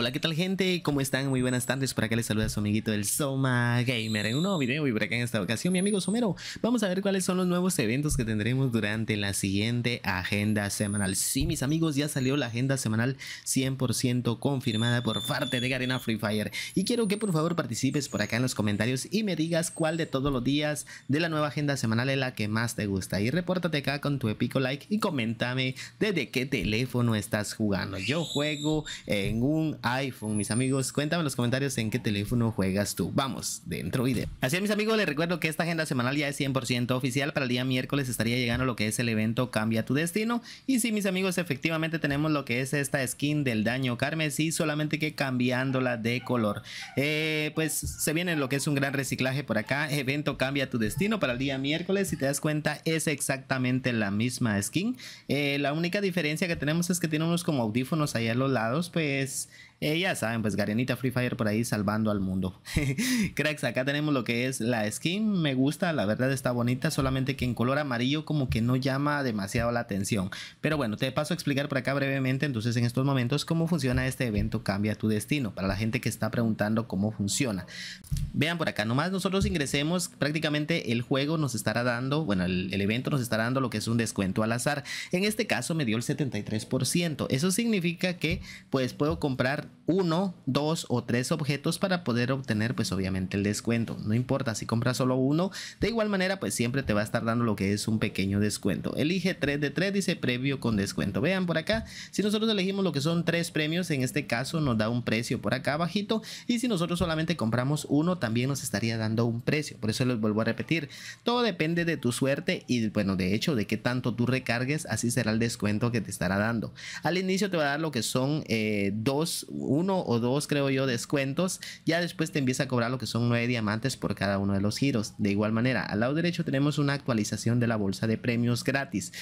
Hola, ¿qué tal gente? ¿Cómo están? Muy buenas tardes. Por acá les saluda su amiguito del Soma Gamer en un nuevo video y por acá en esta ocasión mi amigo Somero. Vamos a ver cuáles son los nuevos eventos que tendremos durante la siguiente agenda semanal. Sí, mis amigos, ya salió la agenda semanal 100% confirmada por parte de Garena Free Fire. Y quiero que por favor participes por acá en los comentarios y me digas cuál de todos los días de la nueva agenda semanal es la que más te gusta. Y repórtate acá con tu épico like y coméntame desde qué teléfono estás jugando. Yo juego en un iPhone, mis amigos. Cuéntame en los comentarios en qué teléfono juegas tú. Vamos, dentro video. Así es, mis amigos, les recuerdo que esta agenda semanal ya es 100% oficial. Para el día miércoles estaría llegando lo que es el evento Cambia tu Destino. Y sí, mis amigos, efectivamente tenemos lo que es esta skin del daño carmesí, solamente que cambiándola de color. Eh, pues se viene lo que es un gran reciclaje por acá. Evento Cambia tu Destino para el día miércoles. Si te das cuenta, es exactamente la misma skin. Eh, la única diferencia que tenemos es que tiene unos como audífonos ahí a los lados, pues eh, ya saben, pues Garenita Free Fire por ahí salvando al mundo. Cracks, acá tenemos lo que es la skin. Me gusta, la verdad está bonita, solamente que en color amarillo como que no llama demasiado la atención. Pero bueno, te paso a explicar por acá brevemente entonces en estos momentos cómo funciona este evento Cambia tu Destino. Para la gente que está preguntando cómo funciona. Vean por acá, nomás nosotros ingresemos, prácticamente el juego nos estará dando, bueno, el, el evento nos estará dando lo que es un descuento al azar. En este caso me dio el 73%. Eso significa que pues puedo comprar uno, dos o tres objetos para poder obtener pues obviamente el descuento. No importa si compras solo uno, de igual manera pues siempre te va a estar dando lo que es un pequeño descuento. Elige 3 de 3, dice previo con descuento. Vean por acá, si nosotros elegimos lo que son tres premios, en este caso nos da un precio por acá bajito y si nosotros solamente compramos uno también nos estaría dando un precio. Por eso les vuelvo a repetir, todo depende de tu suerte y bueno de hecho de qué tanto tú recargues, así será el descuento que te estará dando. Al inicio te va a dar lo que son eh, dos uno o dos, creo yo, descuentos. Ya después te empieza a cobrar lo que son nueve diamantes por cada uno de los giros. De igual manera, al lado derecho tenemos una actualización de la bolsa de premios gratis.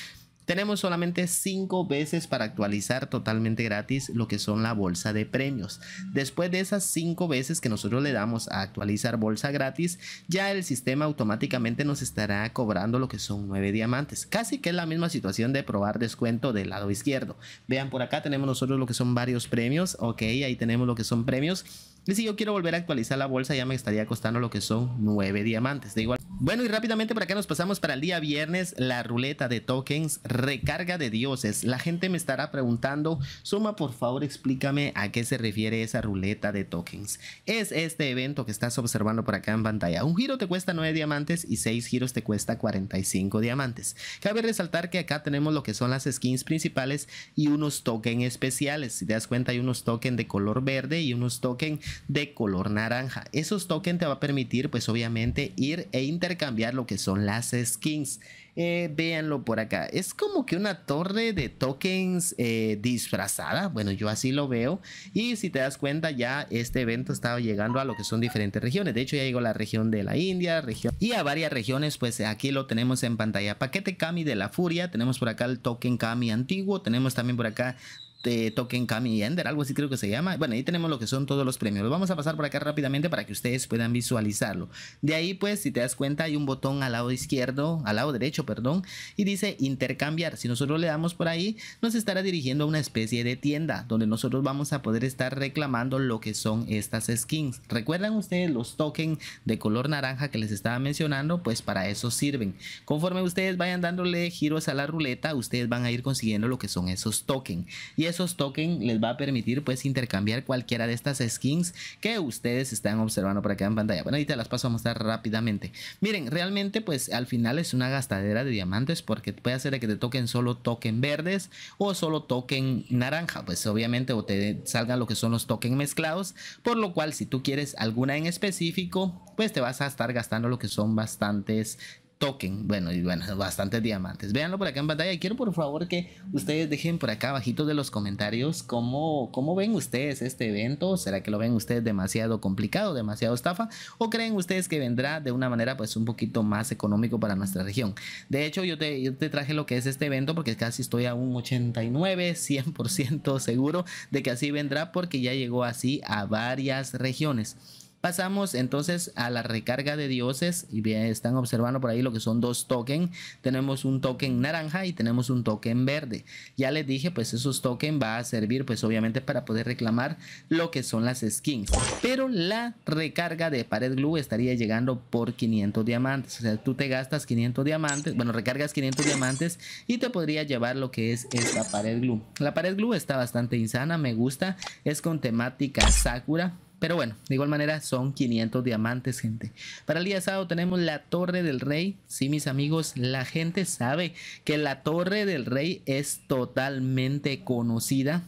Tenemos solamente cinco veces para actualizar totalmente gratis lo que son la bolsa de premios. Después de esas cinco veces que nosotros le damos a actualizar bolsa gratis, ya el sistema automáticamente nos estará cobrando lo que son nueve diamantes. Casi que es la misma situación de probar descuento del lado izquierdo. Vean, por acá tenemos nosotros lo que son varios premios. Ok, ahí tenemos lo que son premios. Y si yo quiero volver a actualizar la bolsa, ya me estaría costando lo que son 9 diamantes. De igual bueno, y rápidamente por acá nos pasamos para el día viernes, la ruleta de tokens, recarga de dioses. La gente me estará preguntando, Suma por favor explícame a qué se refiere esa ruleta de tokens. Es este evento que estás observando por acá en pantalla. Un giro te cuesta 9 diamantes y 6 giros te cuesta 45 diamantes. Cabe resaltar que acá tenemos lo que son las skins principales y unos tokens especiales. Si te das cuenta hay unos tokens de color verde y unos tokens de color naranja. Esos tokens te va a permitir pues obviamente ir e interactuar cambiar lo que son las skins. Eh, véanlo por acá. Es como que una torre de tokens eh, disfrazada. Bueno, yo así lo veo. Y si te das cuenta, ya este evento estaba llegando a lo que son diferentes regiones. De hecho, ya llegó la región de la India, región y a varias regiones. Pues aquí lo tenemos en pantalla. Paquete Kami de la Furia. Tenemos por acá el token Kami antiguo. Tenemos también por acá de este, Token camiander, Ender, algo así creo que se llama. Bueno, ahí tenemos lo que son todos los premios. vamos a pasar por acá rápidamente para que ustedes puedan visualizarlo. De ahí, pues, si te das cuenta, hay un botón al lado izquierdo, al lado derecho, perdón, y dice intercambiar. Si nosotros le damos por ahí, nos estará dirigiendo a una especie de tienda donde nosotros vamos a poder estar reclamando lo que son estas skins. ¿Recuerdan ustedes los tokens de color naranja que les estaba mencionando? Pues para eso sirven. Conforme ustedes vayan dándole giros a la ruleta, ustedes van a ir consiguiendo lo que son esos tokens. Y esos tokens les va a permitir pues intercambiar cualquiera de estas skins que ustedes están observando por acá en pantalla. Bueno, ahorita las paso a mostrar rápidamente. Miren, realmente pues al final es una gastadera de diamantes porque puede hacer que te toquen solo token verdes o solo token naranja. Pues obviamente o te salgan lo que son los tokens mezclados. Por lo cual si tú quieres alguna en específico pues te vas a estar gastando lo que son bastantes Toquen, Bueno, y bueno, bastantes diamantes. Véanlo por acá en pantalla. Quiero por favor que ustedes dejen por acá abajito de los comentarios cómo, cómo ven ustedes este evento. ¿Será que lo ven ustedes demasiado complicado, demasiado estafa? ¿O creen ustedes que vendrá de una manera pues un poquito más económico para nuestra región? De hecho, yo te, yo te traje lo que es este evento porque casi estoy a un 89, 100% seguro de que así vendrá porque ya llegó así a varias regiones. Pasamos entonces a la recarga de dioses y bien, están observando por ahí lo que son dos tokens. Tenemos un token naranja y tenemos un token verde. Ya les dije, pues esos tokens va a servir pues obviamente para poder reclamar lo que son las skins. Pero la recarga de pared glue estaría llegando por 500 diamantes. O sea, tú te gastas 500 diamantes, bueno, recargas 500 diamantes y te podría llevar lo que es esta pared glue. La pared glue está bastante insana, me gusta. Es con temática Sakura pero bueno, de igual manera son 500 diamantes, gente. Para el día sábado tenemos la Torre del Rey. Sí, mis amigos, la gente sabe que la Torre del Rey es totalmente conocida.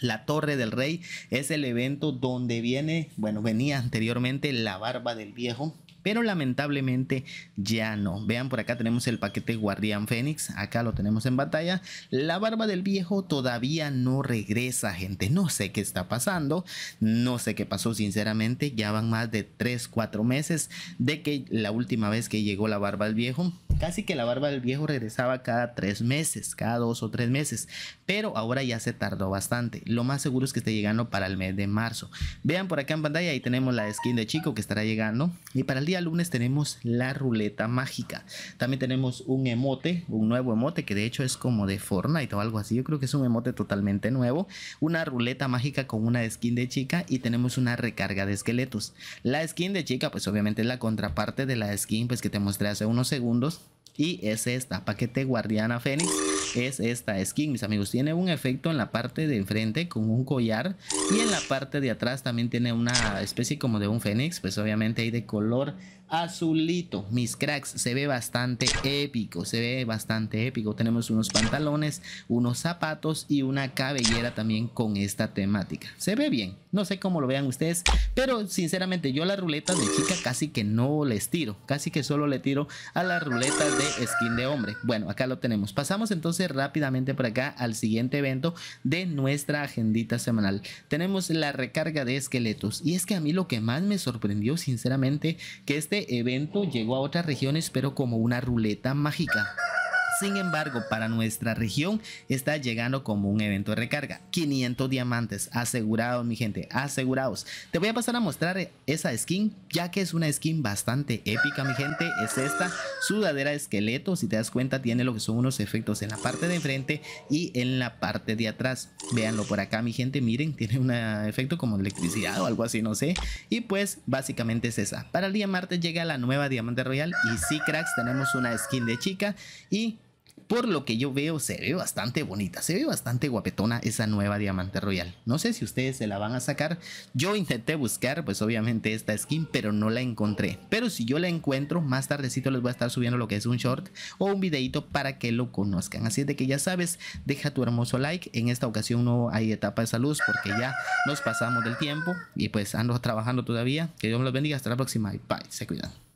La Torre del Rey es el evento donde viene, bueno, venía anteriormente la barba del viejo pero lamentablemente ya no. Vean, por acá tenemos el paquete Guardián Fénix, acá lo tenemos en batalla. La barba del viejo todavía no regresa, gente. No sé qué está pasando, no sé qué pasó sinceramente. Ya van más de 3, 4 meses de que la última vez que llegó la barba del viejo Casi que la barba del viejo regresaba cada tres meses, cada dos o tres meses, pero ahora ya se tardó bastante. Lo más seguro es que esté llegando para el mes de marzo. Vean por acá en pantalla, ahí tenemos la skin de Chico que estará llegando. Y para el día lunes tenemos la ruleta mágica. También tenemos un emote, un nuevo emote que de hecho es como de Fortnite o algo así. Yo creo que es un emote totalmente nuevo. Una ruleta mágica con una skin de chica y tenemos una recarga de esqueletos. La skin de chica pues obviamente es la contraparte de la skin pues que te mostré hace unos segundos y es esta, paquete guardiana fénix, es esta skin, mis amigos. Tiene un efecto en la parte de enfrente con un collar y en la parte de atrás también tiene una especie como de un fénix, pues obviamente hay de color azulito. Mis cracks, se ve bastante épico, se ve bastante épico. Tenemos unos pantalones, unos zapatos y una cabellera también con esta temática. Se ve bien, no sé cómo lo vean ustedes, pero sinceramente yo la ruleta de chica casi que no les tiro, casi que solo le tiro a la ruleta de skin de hombre. Bueno, acá lo tenemos. Pasamos entonces rápidamente por acá al siguiente evento de nuestra agendita semanal. Tenemos la recarga de esqueletos y es que a mí lo que más me sorprendió sinceramente que este este evento llegó a otras regiones, pero como una ruleta mágica. Sin embargo, para nuestra región está llegando como un evento de recarga. 500 diamantes asegurados, mi gente, asegurados. Te voy a pasar a mostrar esa skin, ya que es una skin bastante épica, mi gente. Es esta sudadera esqueleto. Si te das cuenta, tiene lo que son unos efectos en la parte de enfrente y en la parte de atrás. Véanlo por acá, mi gente. Miren, tiene un efecto como electricidad o algo así, no sé. Y pues, básicamente es esa. Para el día martes llega la nueva Diamante Royal. Y sí, cracks, tenemos una skin de chica y por lo que yo veo, se ve bastante bonita, se ve bastante guapetona esa nueva Diamante Royal. No sé si ustedes se la van a sacar. Yo intenté buscar, pues obviamente esta skin, pero no la encontré. Pero si yo la encuentro, más tardecito les voy a estar subiendo lo que es un short o un videito para que lo conozcan. Así es de que ya sabes, deja tu hermoso like. En esta ocasión no hay etapa de salud porque ya nos pasamos del tiempo y pues ando trabajando todavía. Que Dios me los bendiga. Hasta la próxima bye. Se cuidan.